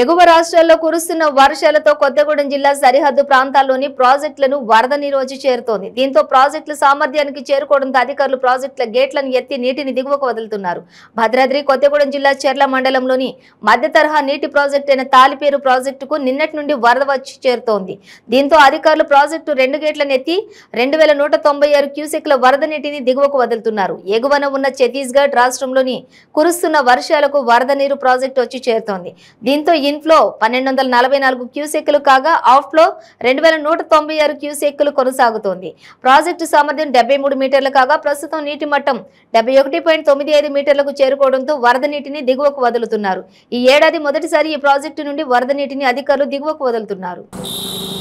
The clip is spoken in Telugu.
ఎగువ రాష్ట్రాల్లో కురుస్తున్న వర్షాలతో కొత్తగూడెం జిల్లా సరిహద్దు ప్రాంతాల్లోని ప్రాజెక్టులను వరద నిరోజు చేరుతోంది దీంతో ప్రాజెక్టుల సామర్థ్యానికి చేరుకోవడంతో అధికారులు ప్రాజెక్టుల గేట్లను ఎత్తి నీటిని దిగువకు వదులుతున్నారు భద్రాద్రి కొత్తగూడెం జిల్లా చెర్ల మండలంలోని మధ్య తరహా నీటి ప్రాజెక్టు అయిన తాలిపేరు ప్రాజెక్టుకు నిన్నటి నుండి వరద వచ్చి చేరుతోంది దీంతో అధికారులు ప్రాజెక్టు రెండు గేట్లను ఎత్తి రెండు వేల నూట తొంభై ఆరు క్యూసెక్ల వరద నీటిని దిగువకు వదులుతున్నారు ఎగువన ఉన్న ఛత్తీస్గఢ్ రాష్ట్రంలోని కురుస్తున్న వర్షాలకు వరద నీరు ప్రాజెక్టు వచ్చి చేరుతోంది దీంతో ఇన్ఫ్లో పన్నెండు వందల నలభై నాలుగు క్యూసెక్కులు కాగా ఆఫ్లో రెండు వేల నూట తొంభై ఆరు క్యూసెక్కులు కొనసాగుతోంది ప్రాజెక్టు సామర్థ్యం డెబ్బై మూడు మీటర్లు కాగా ప్రస్తుతం నీటి మట్టం డెబ్బై ఒకటి పాయింట్ తొమ్మిది ఐదు మీటర్లకు చేరుకోవడంతో వరద నీటిని దిగువకు వదులుతున్నారు ఈ ఏడాది మొదటిసారి ఈ ప్రాజెక్టు నుండి వరద నీటిని అధికారులు దిగువకు వదులుతున్నారు